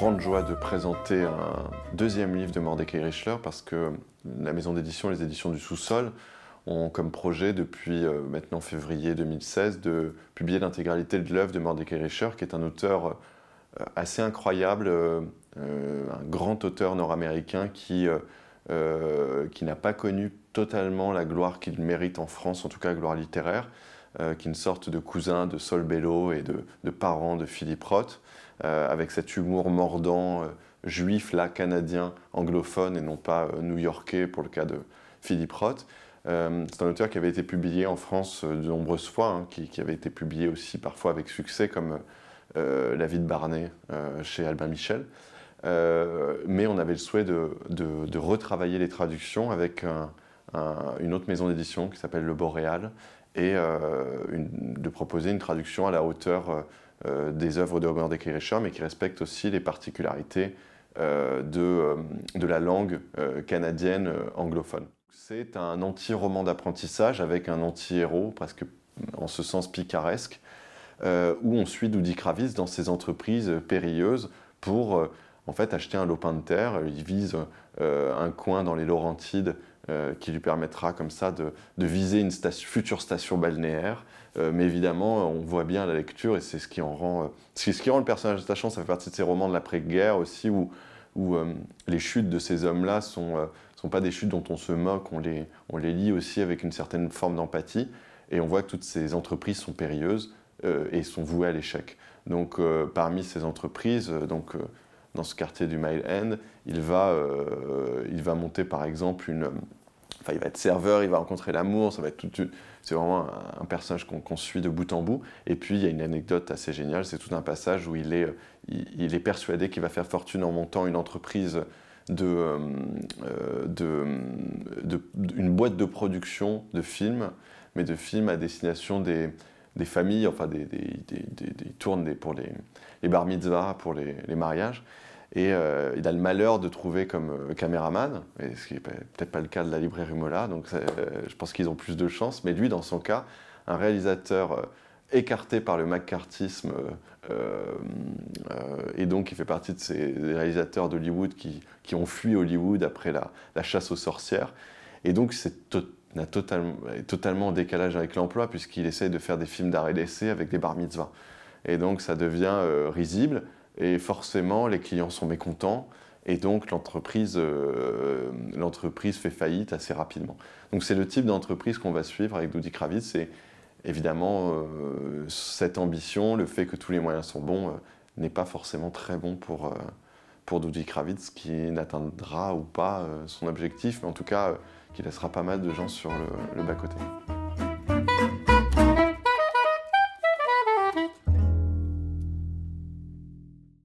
grande joie de présenter un deuxième livre de Mordecai Richler parce que la maison d'édition, les éditions du sous-sol, ont comme projet depuis euh, maintenant février 2016 de publier l'intégralité de l'œuvre de Mordecai Richler, qui est un auteur euh, assez incroyable, euh, un grand auteur nord-américain qui n'a pas connu totalement la gloire qu'il mérite en France, en tout cas la gloire littéraire. Euh, qui est une sorte de cousin de Sol Bello et de, de parent de Philippe Roth, euh, avec cet humour mordant euh, juif, là, canadien, anglophone et non pas new-yorkais pour le cas de Philippe Roth. c'est un auteur qui avait été publié en France de nombreuses fois, hein, qui, avait été publié aussi parfois avec succès, comme La vie de Barnet chez Albin Michel. mais on avait le souhait de, de retravailler les traductions avec un, une autre maison d'édition qui s'appelle Le Boréal, et euh, de proposer une traduction à la hauteur euh, euh, des œuvres de Robert mais qui respecte aussi les particularités de, de, la langue canadienne anglophone. C'est un anti-roman d'apprentissage avec un anti-héros, presque en ce sens picaresque, où on suit Doody Kravis dans ses entreprises périlleuses pour en fait acheter un lopin de terre. Il vise un coin dans les Laurentides euh, qui lui permettra comme ça de, viser une future station balnéaire. Euh, mais évidemment, on voit bien la lecture et c'est ce qui en rend, euh, ce qui rend le personnage attachant. Ça fait partie de ces romans de l'après-guerre aussi où, où les chutes de ces hommes-là sont sont pas des chutes dont on se moque. On les on les lit aussi avec une certaine forme d'empathie et on voit que toutes ces entreprises sont périlleuses et sont vouées à l'échec. Donc parmi ces entreprises, donc dans ce quartier du Mile End, il va, il va monter par exemple une, Enfin, il va être serveur, il va rencontrer l'amour, ça va être tout. c'est vraiment un, personnage qu'on suit de bout en bout. Et puis, il y a une anecdote assez géniale, c'est tout un passage où il est, euh, il, est persuadé qu'il va faire fortune en montant une entreprise euh, euh, de, de, de, une boîte de production de films, mais de films à destination des, des familles, enfin, des, des, des, des tournes pour les, les bar mitzvahs, pour les mariages. Et euh, il a le malheur de trouver comme euh, caméraman, et ce qui n'est peut-être pas le cas de la librairie Mola, donc euh, je pense qu'ils ont plus de chance. Mais lui, dans son cas, un réalisateur écarté par le macartisme, et donc qui fait partie de ces réalisateurs d'Hollywood qui, ont fui Hollywood après la, chasse aux sorcières. Et donc c'est totalement, totalement en décalage avec l'emploi, puisqu'il essaye de faire des films d'arrêt d'essai avec des bar mitzvahs. Et donc ça devient risible. Et forcément, les clients sont mécontents. Et donc, euh, l'entreprise fait faillite assez rapidement. Donc, c'est le type d'entreprise qu'on va suivre avec Doudi Kravitz. C'est évidemment euh, cette ambition, le fait que tous les moyens sont bons, euh, n'est pas forcément très bon pour, pour Doudi Kravitz, qui n'atteindra ou pas son objectif, mais en tout cas, qui laissera pas mal de gens sur le bas-côté.